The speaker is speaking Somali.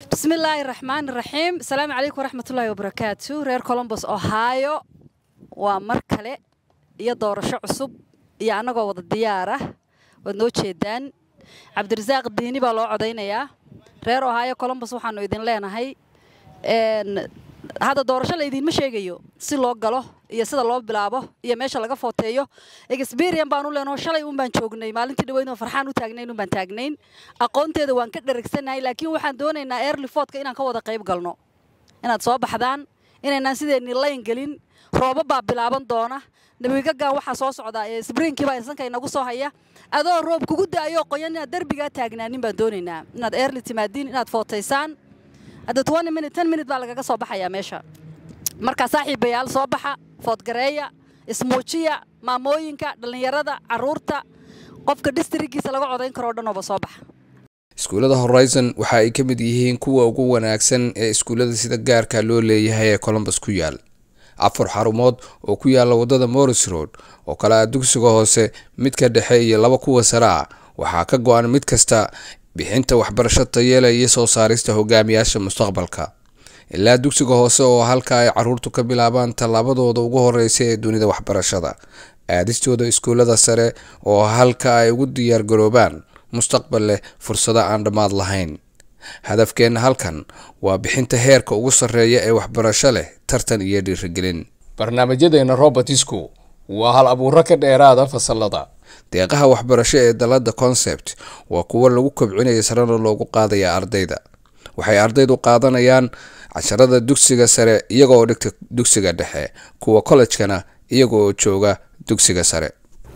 bismi bismillaahi raxmaani raxiim asalaamu calaykum waraxmatullaahi wabarakaatu reer colombos ohaayo waa mar kale iyo doorasho cusub iyo annagoo wada diyaar ah waad noo jeedaan cabdirasaaq diini baa loo codaynayaa reer ohaayo colombos waxaanu idin leenahay hadda doorasho laydiinma sheegayo si loo galo iyo sida loo bilaabo iyo meesha laga footeeyo exberian baanu leenoo shalay unbaan joognay maalintii dhaweyn oo farxaan u taagnayn unbaan taagnayn aqoonteeda waan ka dheregsanahay laakiin waxaan doonaynaa eerlifoodka inaan ka wada qayb galno inaad soo baxdaan inaynaan sideennii layn gelin rooba baa bilaaban doona nabigagaan waxaa soo socdaa ee sbriinkii baa inagu soo haya adoo roob kugu da'ayoo qoyan inaad derbigaa taagnaanin baan doonaynaa inaad eerli timaadiin inaad footaysaan hadda baa lagaga soo baxayaa meesha markaa saaxiibayaal soo baxa foodgareeya ismuujiya maamooyinka dhallinyarada caruurta qofka distrigiisa laga codayn karoo dhanooba soo baxa iskuullada horizon waxa ay ka mid yihiin kuwa ugu wanaagsan ee iskuulada sida gaarka loo leeyahay ee colombus ku yaal afar xarumood oo ku yaalla waddada morris road oo kale ah dugsiga hoose midka dhexe iyo laba kuwa sare ah waxaa ka go-an mid kasta bixinta waxbarasho tayeela iyo soo saarista hogaamiyaasha mustaqbalka ilaa dugsiga hoose oo halka ay caruurtu ka bilaabaan tallaabadooda ugu horeysa ee dunida waxbarashada aadistooda iskuullada sare oo halka ay ugu diyaargaroobaan mustaqbal leh fursado aan dhammaad lahayn hadafkeenna halkan waa bixinta heerka ugu sarreeya ee waxbarasho leh tartan iyo dhiirigelin barnaamijyadeenna robertisku waa hal abuuro ka dheeraada fasalada deeqaha waxbarasho ee dalada concept waa kuwo lagu kobcinaya sarena loogu qaadaya ardayda waxay ardaydu qaadanayaan casharada dugsiga sare iyaga dhigta dugsiga dhexe kuwa kollejkana iyaga oo jooga dugsiga sare